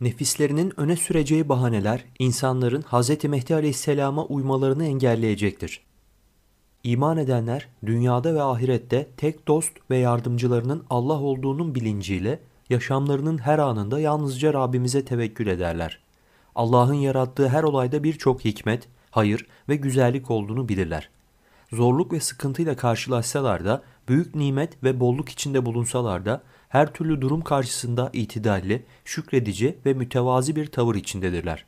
Nefislerinin öne süreceği bahaneler insanların Hz. Mehdi Aleyhisselam'a uymalarını engelleyecektir. İman edenler dünyada ve ahirette tek dost ve yardımcılarının Allah olduğunun bilinciyle yaşamlarının her anında yalnızca Rabbimize tevekkül ederler. Allah'ın yarattığı her olayda birçok hikmet, hayır ve güzellik olduğunu bilirler. Zorluk ve sıkıntıyla karşılaşsalar da büyük nimet ve bolluk içinde bulunsalar da her türlü durum karşısında itidalli, şükredici ve mütevazi bir tavır içindedirler.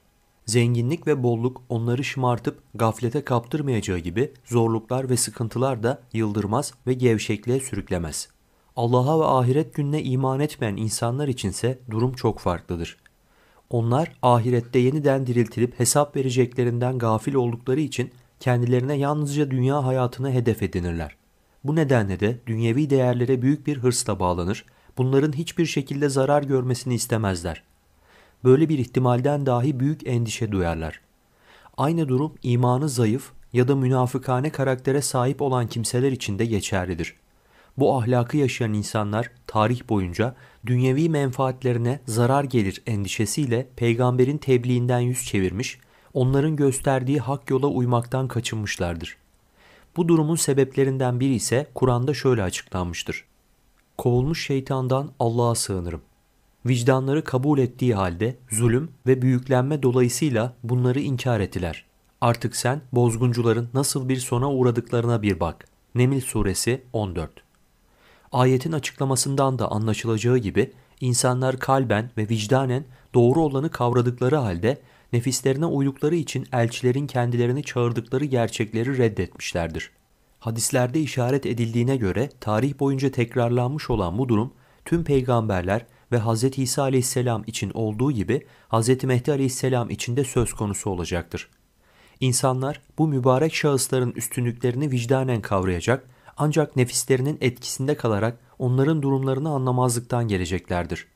Zenginlik ve bolluk onları şımartıp gaflete kaptırmayacağı gibi zorluklar ve sıkıntılar da yıldırmaz ve gevşekliğe sürüklemez. Allah'a ve ahiret gününe iman etmeyen insanlar içinse durum çok farklıdır. Onlar ahirette yeniden diriltilip hesap vereceklerinden gafil oldukları için kendilerine yalnızca dünya hayatını hedef edinirler. Bu nedenle de dünyevi değerlere büyük bir hırsla bağlanır, bunların hiçbir şekilde zarar görmesini istemezler. Böyle bir ihtimalden dahi büyük endişe duyarlar. Aynı durum imanı zayıf ya da münafıkane karaktere sahip olan kimseler için de geçerlidir. Bu ahlakı yaşayan insanlar tarih boyunca dünyevi menfaatlerine zarar gelir endişesiyle peygamberin tebliğinden yüz çevirmiş, onların gösterdiği hak yola uymaktan kaçınmışlardır. Bu durumun sebeplerinden biri ise Kur'an'da şöyle açıklanmıştır. Kovulmuş şeytandan Allah'a sığınırım. Vicdanları kabul ettiği halde zulüm ve büyüklenme dolayısıyla bunları inkar ettiler. Artık sen bozguncuların nasıl bir sona uğradıklarına bir bak. Nemil Suresi 14 Ayetin açıklamasından da anlaşılacağı gibi insanlar kalben ve vicdanen doğru olanı kavradıkları halde nefislerine uydukları için elçilerin kendilerini çağırdıkları gerçekleri reddetmişlerdir. Hadislerde işaret edildiğine göre tarih boyunca tekrarlanmış olan bu durum tüm peygamberler ve Hz. İsa aleyhisselam için olduğu gibi Hz. Mehdi aleyhisselam için de söz konusu olacaktır. İnsanlar bu mübarek şahısların üstünlüklerini vicdanen kavrayacak ancak nefislerinin etkisinde kalarak onların durumlarını anlamazlıktan geleceklerdir.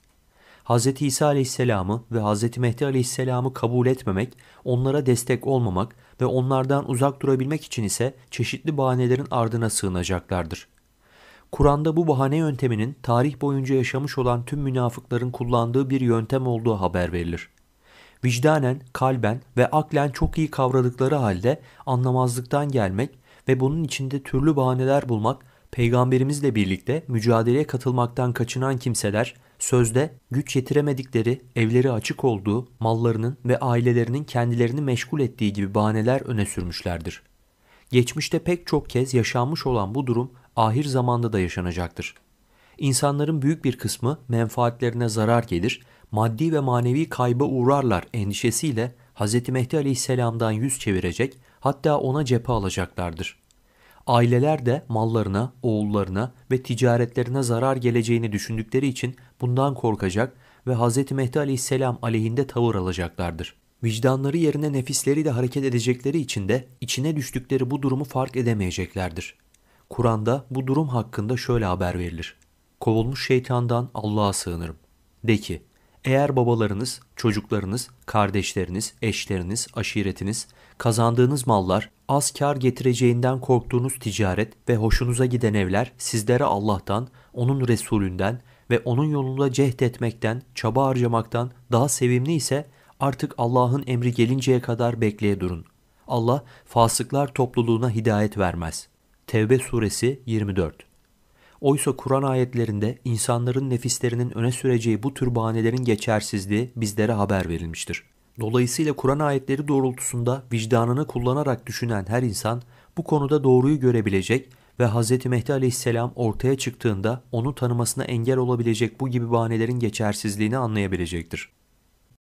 Hz. İsa aleyhisselamı ve Hz. Mehdi aleyhisselamı kabul etmemek, onlara destek olmamak ve onlardan uzak durabilmek için ise çeşitli bahanelerin ardına sığınacaklardır. Kur'an'da bu bahane yönteminin tarih boyunca yaşamış olan tüm münafıkların kullandığı bir yöntem olduğu haber verilir. Vicdanen, kalben ve aklen çok iyi kavradıkları halde anlamazlıktan gelmek ve bunun içinde türlü bahaneler bulmak, peygamberimizle birlikte mücadeleye katılmaktan kaçınan kimseler Sözde güç yetiremedikleri, evleri açık olduğu, mallarının ve ailelerinin kendilerini meşgul ettiği gibi bahaneler öne sürmüşlerdir. Geçmişte pek çok kez yaşanmış olan bu durum ahir zamanda da yaşanacaktır. İnsanların büyük bir kısmı menfaatlerine zarar gelir, maddi ve manevi kayba uğrarlar endişesiyle Hz. Mehdi Aleyhisselam'dan yüz çevirecek hatta ona cephe alacaklardır. Aileler de mallarına, oğullarına ve ticaretlerine zarar geleceğini düşündükleri için bundan korkacak ve Hz. Mehdi aleyhisselam aleyhinde tavır alacaklardır. Vicdanları yerine nefisleri de hareket edecekleri için de içine düştükleri bu durumu fark edemeyeceklerdir. Kur'an'da bu durum hakkında şöyle haber verilir. Kovulmuş şeytandan Allah'a sığınırım. De ki, eğer babalarınız, çocuklarınız, kardeşleriniz, eşleriniz, aşiretiniz, kazandığınız mallar, Az kar getireceğinden korktuğunuz ticaret ve hoşunuza giden evler sizlere Allah'tan, onun Resulünden ve onun yolunda cehd etmekten, çaba harcamaktan daha sevimli ise artık Allah'ın emri gelinceye kadar bekleye durun. Allah fasıklar topluluğuna hidayet vermez. Tevbe suresi 24 Oysa Kur'an ayetlerinde insanların nefislerinin öne süreceği bu tür bahanelerin geçersizliği bizlere haber verilmiştir. Dolayısıyla Kur'an ayetleri doğrultusunda vicdanını kullanarak düşünen her insan bu konuda doğruyu görebilecek ve Hz. Mehdi aleyhisselam ortaya çıktığında onu tanımasına engel olabilecek bu gibi bahanelerin geçersizliğini anlayabilecektir.